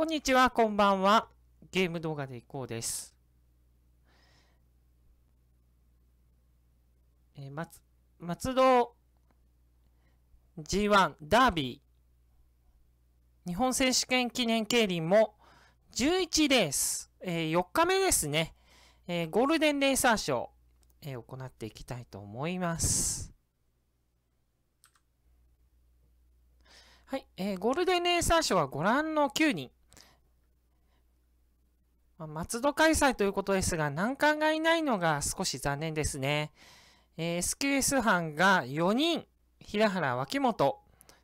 こんにちは、こんばんは。ゲーム動画でいこうです。えー、松、松戸 G1 ダービー日本選手権記念競輪も11レース、えー、4日目ですね、えー、ゴールデンレーサー賞、えー、行っていきたいと思います。はい、えー、ゴールデンレーサー賞はご覧の9人、ま松戸開催ということですが、難関がいないのが少し残念ですね。えー、SQS 班が4人、平原脇本、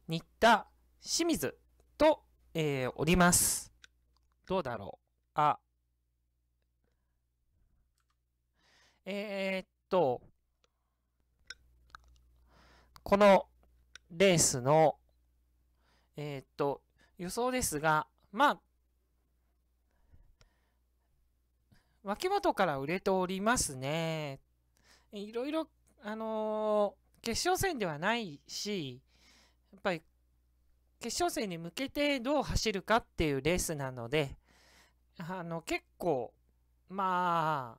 新田、清水と、えー、おります。どうだろうあ。えー、っと、このレースの、えー、っと、予想ですが、まあ、脇本から売れておりますね。いろいろ、あのー、決勝戦ではないし、やっぱり、決勝戦に向けてどう走るかっていうレースなので、あの、結構、まあ、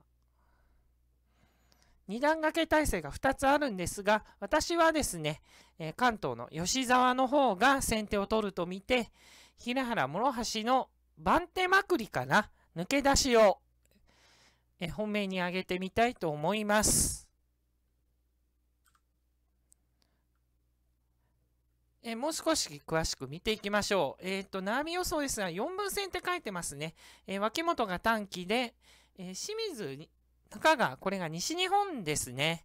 二段掛け体制が2つあるんですが、私はですね、えー、関東の吉沢の方が先手を取ると見て、平原諸橋の番手まくりから抜け出しをえ本命に挙げてみたいと思います。えもう少し詳しく見ていきましょう。えっ、ー、と、並予想ですが、4分線って書いてますね。えー、脇本が短期で、えー、清水、中川、これが西日本ですね。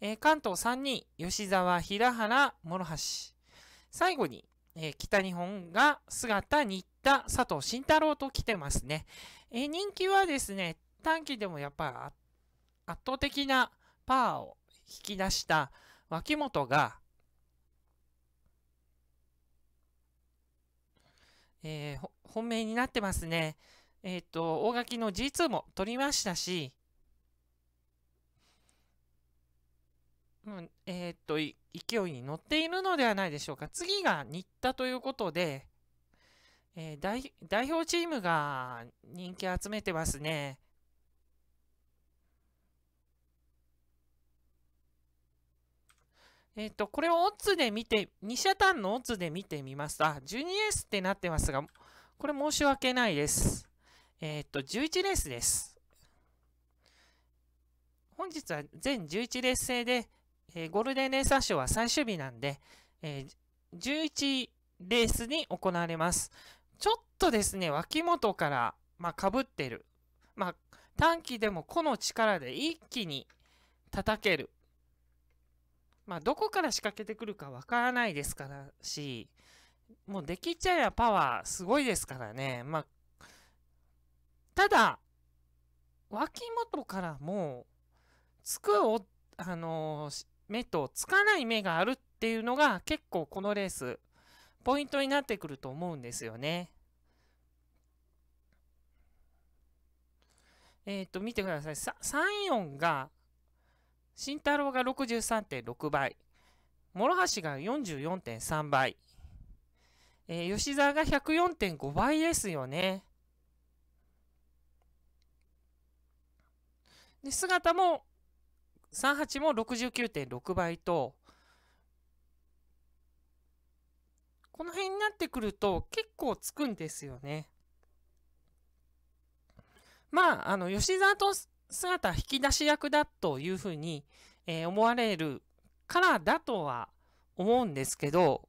え関東3人、吉沢、平原、諸橋。最後に、え北日本が姿、新田、佐藤慎太郎と来てますね。え人気はですね、短期でもやっぱり圧倒的なパワーを引き出した脇本が、えー、本命になってますね。えっ、と、大垣の G2 も取りましたし、うん、えっ、と、勢いに乗っているのではないでしょうか。次が新田ということで、えー、代表チームが人気集めてますね。えっ、ー、と、これをオッズで見て、2社単のオッズで見てみますと、あ、12レースってなってますが、これ申し訳ないです。えっ、ー、と、11レースです。本日は全11レース制で、えー、ゴールデンレーサー賞は最終日なんで、え11レースに行われます。ちょっとですね、脇元から、まあ、被ってる。まあ、短期でも個の力で一気に叩けるまあ、どこから仕掛けてくるかわからないですからし、もうできちゃやパワーすごいですからね。まあ、ただ、脇元からも、つくお、あのー、目とつかない目があるっていうのが結構このレース、ポイントになってくると思うんですよね。えっ、ー、と、見てください。3、4が、慎太郎が63.6倍、諸橋が44.3倍、えー、吉沢が104.5倍ですよね。で、姿も、38も69.6倍と、この辺になってくると結構つくんですよね。まあ、あの、吉沢と姿引き出し役だというふうに、えー、思われるからだとは思うんですけど、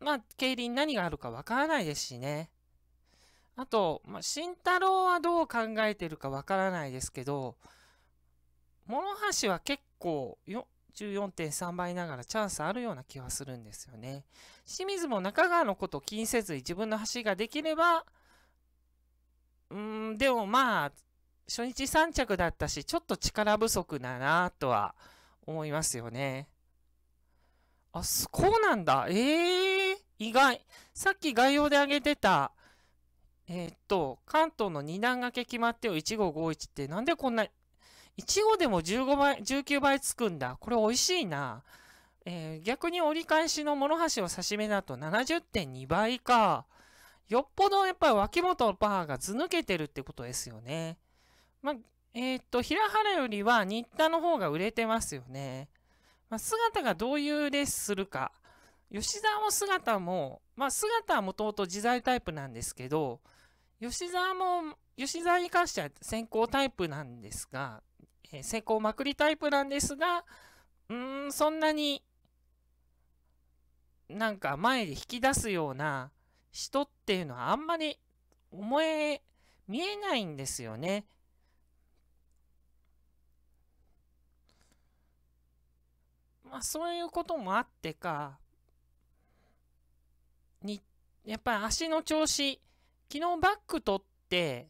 まあ、競輪何があるかわからないですしね。あと、まあ、慎太郎はどう考えてるかわからないですけど、諸橋は結構14.3倍ながらチャンスあるような気はするんですよね。清水も中川のことを気にせずに自分の橋ができれば、うん、でもまあ、初日3着だったし、ちょっと力不足だなとは思いますよね。あ、そうなんだ。ええー、意外。さっき概要で挙げてた、えー、っと、関東の二段掛け決まってよ1551って、なんでこんな、15でも15倍、19倍つくんだ。これ美味しいな。えー、逆に折り返しの諸橋を刺し目だと70.2倍か。よっぽどやっぱり脇本のパワーが図抜けてるってことですよね。まあ、えー、っと、平原よりは新田の方が売れてますよね。まあ、姿がどういうレースするか。吉沢も姿も、まあ、姿はもともと自在タイプなんですけど、吉沢も、吉沢に関しては先行タイプなんですが、えー、先行まくりタイプなんですが、うーん、そんなになんか前で引き出すような人っていうのはあんまり思え、見えないんですよね。まあそういうこともあってか、に、やっぱり足の調子、昨日バック取って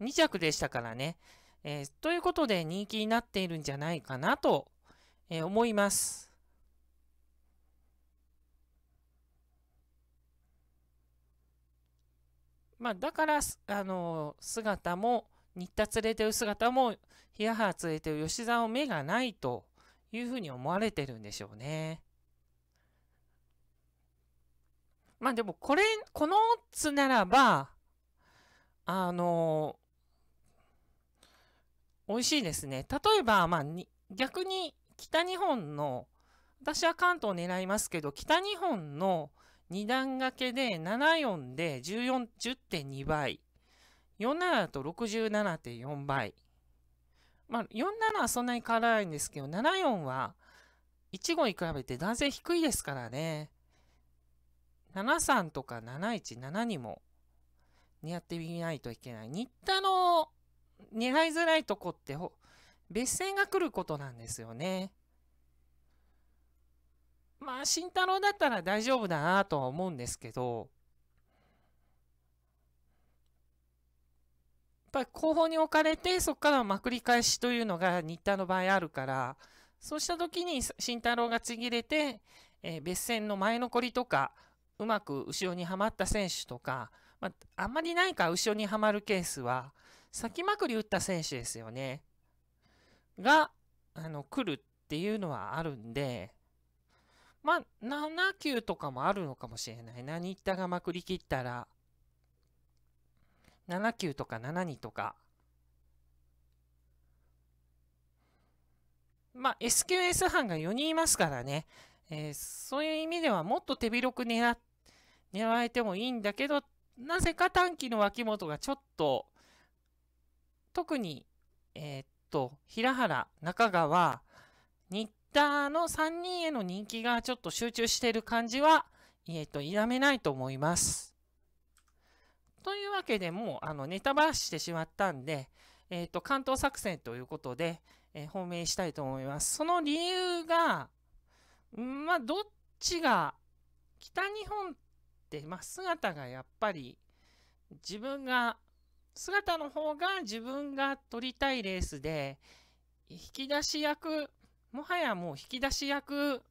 2着でしたからね。えー、ということで人気になっているんじゃないかなと、え思います。まあ、だから、あの、姿も、新田連れてる姿も、冷やは連れてる吉沢を目がないというふうに思われてるんでしょうね。まあでも、これ、このズならば、あの美味しいですね。例えば、まあに、逆に北日本の、私は関東を狙いますけど、北日本の2段掛けで74で14 10.2倍。47と67.4倍。まあ、47はそんなに変わらないんですけど、74は1号に比べて断然低いですからね。73とか71、72もやってみないといけない。新田の狙いづらいとこって、別線が来ることなんですよね。まあ、慎太郎だったら大丈夫だなとは思うんですけど、やっぱり後方に置かれて、そこからまくり返しというのが新田の場合あるから、そうした時に慎太郎がちぎれて、えー、別戦の前残りとか、うまく後ろにはまった選手とか、まあ、あんまりないか後ろにはまるケースは、先まくり打った選手ですよね。が、あの、来るっていうのはあるんで、まあ、7級とかもあるのかもしれない。何言ったがまくりきったら、7級とか7 2とか。まあ、SQS 班が4人いますからね、えー、そういう意味ではもっと手広く狙っ狙えてもいいんだけど、なぜか短期の脇本がちょっと、特に、えー、っと、平原、中川、新ターの3人への人気がちょっと集中している感じは、えっ、と、否めないと思います。というわけでもう、あの、ネタバラしてしまったんで、えっ、ー、と、関東作戦ということで、えー、本命したいと思います。その理由が、まあ、どっちが、北日本って、まあ、姿がやっぱり、自分が、姿の方が自分が取りたいレースで、引き出し役もはやもう引き出し役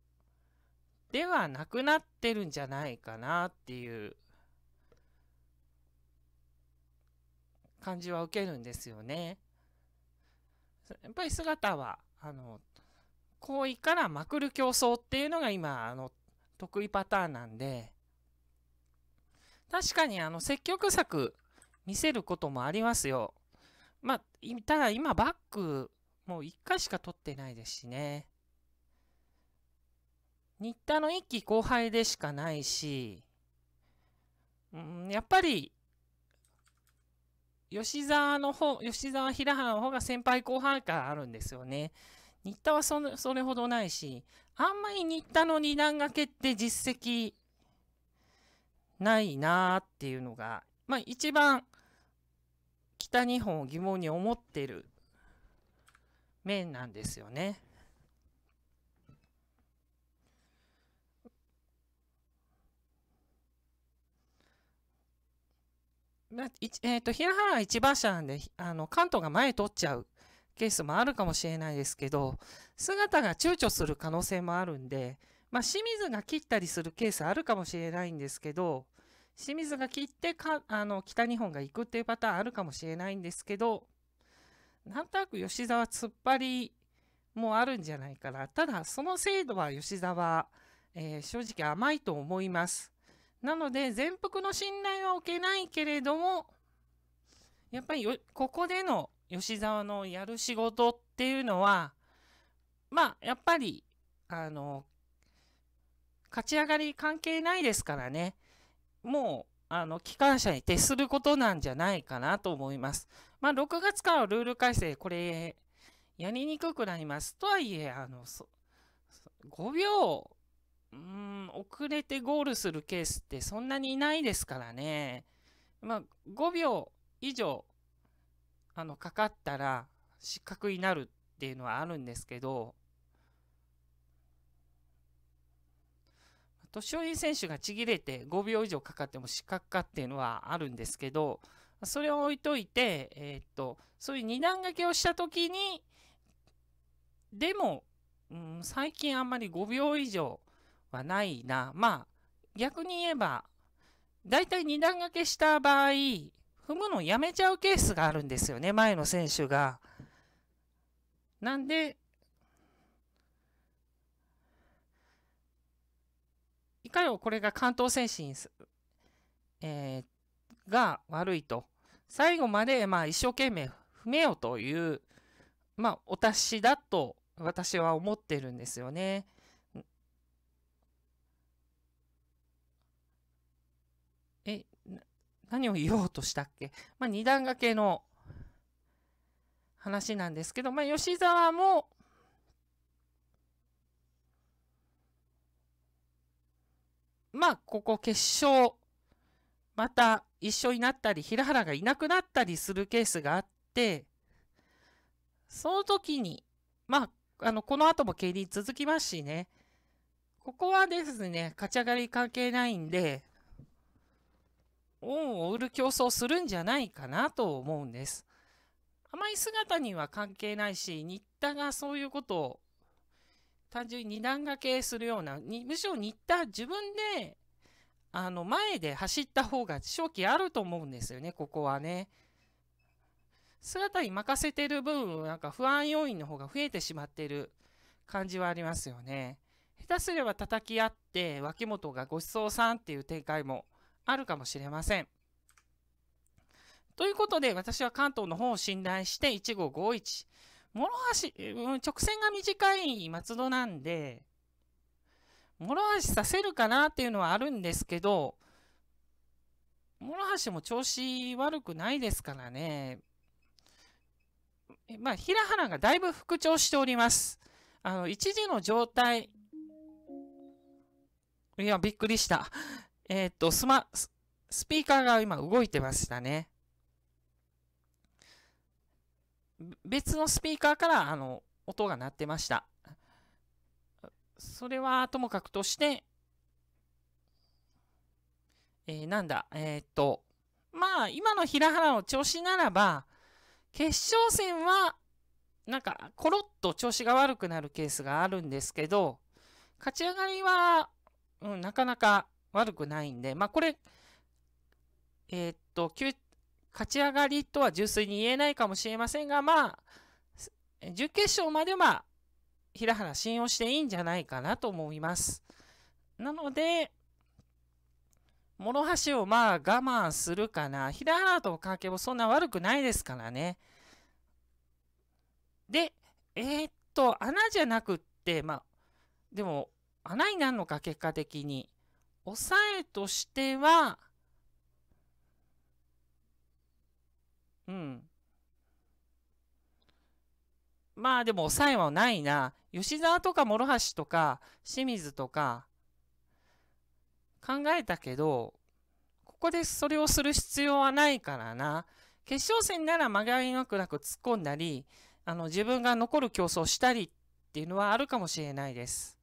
ではなくなってるんじゃないかなっていう感じは受けるんですよね。やっぱり姿はあの行為からまくる競争っていうのが今あの得意パターンなんで確かにあの積極策見せることもありますよ。まあ、ただ今バックもう1回しか取ってないですしね。新田の1期後輩でしかないし、うん、やっぱり、吉沢の方、吉沢平原の方が先輩後輩からあるんですよね。新田はそそれほどないし、あんまり新田の二段掛けって実績ないなーっていうのが、まあ一番北日本を疑問に思ってる面なんですよね。えっ、ー、と、平原は一馬車なんで、あの、関東が前取っちゃうケースもあるかもしれないですけど、姿が躊躇する可能性もあるんで、まあ、清水が切ったりするケースあるかもしれないんですけど、清水が切ってか、あの、北日本が行くっていうパターンあるかもしれないんですけど、なんとなく吉沢突っ張りもあるんじゃないかな。ただ、その制度は吉沢、えー、正直甘いと思います。なので、全幅の信頼は置けないけれども、やっぱりここでの吉沢のやる仕事っていうのは、まあ、やっぱり、あの、勝ち上がり関係ないですからね。もう、あの、機関車に徹することなんじゃないかなと思います。まあ、6月からルール改正、これ、やりにくくなります。とはいえ、あの、5秒、うん、遅れてゴールするケースってそんなにいないですからね。まあ、5秒以上、あの、かかったら失格になるっていうのはあるんですけど、年寄り選手がちぎれて5秒以上かかっても失格かっていうのはあるんですけど、それを置いといて、えー、っと、そういう二段掛けをしたときに、でも、うん、最近あんまり5秒以上はないな。まあ、逆に言えば、だいたい二段掛けした場合、踏むのやめちゃうケースがあるんですよね、前の選手が。なんで、いかよこれが関東戦進、えー、が悪いと、最後まで、まあ、一生懸命踏めよという、まあ、お達しだと私は思ってるんですよね。え、何を言おうとしたっけ、まあ、二段掛けの話なんですけど、まあ、吉沢もまあ、ここ決勝、また一緒になったり、平原がいなくなったりするケースがあって、その時に、まあ、あの、この後も競輪続きますしね、ここはですね、勝ち上がり関係ないんで、恩を売る競争するんじゃないかなと思うんです。甘い姿には関係ないし、新田がそういうことを単純に二段掛けするような、にむしろ新田、自分で、あの、前で走った方が勝機あると思うんですよね、ここはね。姿に任せてる分、なんか不安要因の方が増えてしまってる感じはありますよね。下手すれば叩き合って、脇本がごちそうさんっていう展開もあるかもしれません。ということで、私は関東の方を信頼して1号51。諸橋、うん、直線が短い松戸なんで、諸橋させるかなっていうのはあるんですけど、諸橋も調子悪くないですからね。まあ、平原がだいぶ復調しております。あの、一時の状態。いや、びっくりした。えー、っと、スマ、スピーカーが今動いてましたね。別のスピーカーから、あの、音が鳴ってました。それはともかくとして、えー、なんだ、えー、っと、まあ、今の平原の調子ならば、決勝戦は、なんか、コロッと調子が悪くなるケースがあるんですけど、勝ち上がりは、うん、なかなか悪くないんで、まあ、これ、えー、っと、9勝ち上がりとは純粋に言えないかもしれませんが、まあ、準決勝までは、平原信用していいんじゃないかなと思います。なので、諸橋をまあ我慢するかな。平原との関係もそんな悪くないですからね。で、えー、っと、穴じゃなくって、まあ、でも、穴になるのか、結果的に。抑えとしては、うん。まあでも抑えはないな。吉沢とか諸橋とか清水とか考えたけど、ここでそれをする必要はないからな。決勝戦なら曲がりなくなく突っ込んだり、あの自分が残る競争したりっていうのはあるかもしれないです。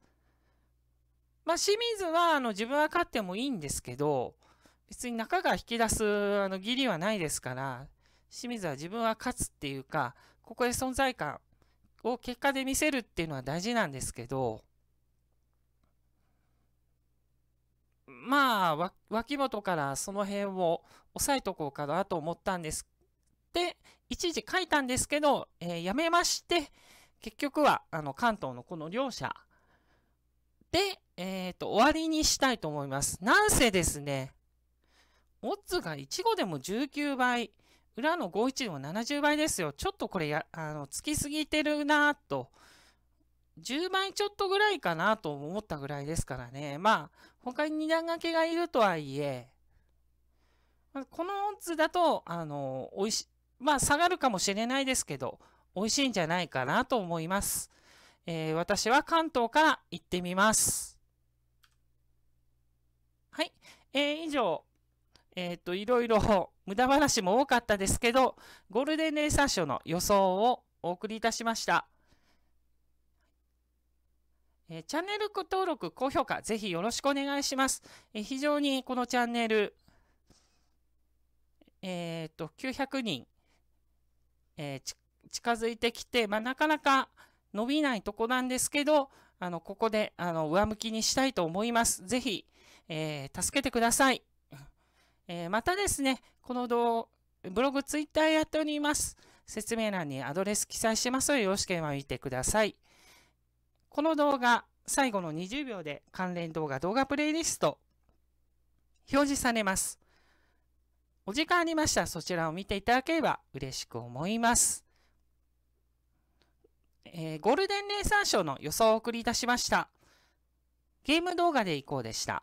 まあ清水はあの自分は勝ってもいいんですけど、別に中が引き出すあの義理はないですから、清水は自分は勝つっていうか、ここで存在感を結果で見せるっていうのは大事なんですけど、まあ、脇本からその辺を押さえとこうかなと思ったんです。で、一時書いたんですけど、えー、やめまして、結局はあの関東のこの両者で、えっ、ー、と終わりにしたいと思います。なんせですね、オッズが1後でも19倍。裏の51も70倍ですよ。ちょっとこれや、あの、つきすぎてるなと。10倍ちょっとぐらいかなと思ったぐらいですからね。まあ、他に2段掛けがいるとはいえ、このオッズだと、あの、美味し、まあ、下がるかもしれないですけど、美味しいんじゃないかなと思います。えー、私は関東から行ってみます。はい。えー、以上、えっ、ー、と、いろいろ 無駄話も多かったですけど、ゴールデンレーサー賞の予想をお送りいたしました。えー、チャンネル登録、高評価、ぜひよろしくお願いします。えー、非常にこのチャンネル、えっ、ー、と、900人、え近づいてきて、まあ、なかなか伸びないとこなんですけど、あの、ここで、あの、上向きにしたいと思います。ぜひ、え助けてください。えー、またですね、この動画、ブログ、ツイッターやっております。説明欄にアドレス記載してますので、よろしければ見てください。この動画、最後の20秒で関連動画、動画プレイリスト、表示されます。お時間ありましたら、そちらを見ていただければ嬉しく思います。えー、ゴールデンレーサー賞の予想を送り出しました。ゲーム動画でいこうでした。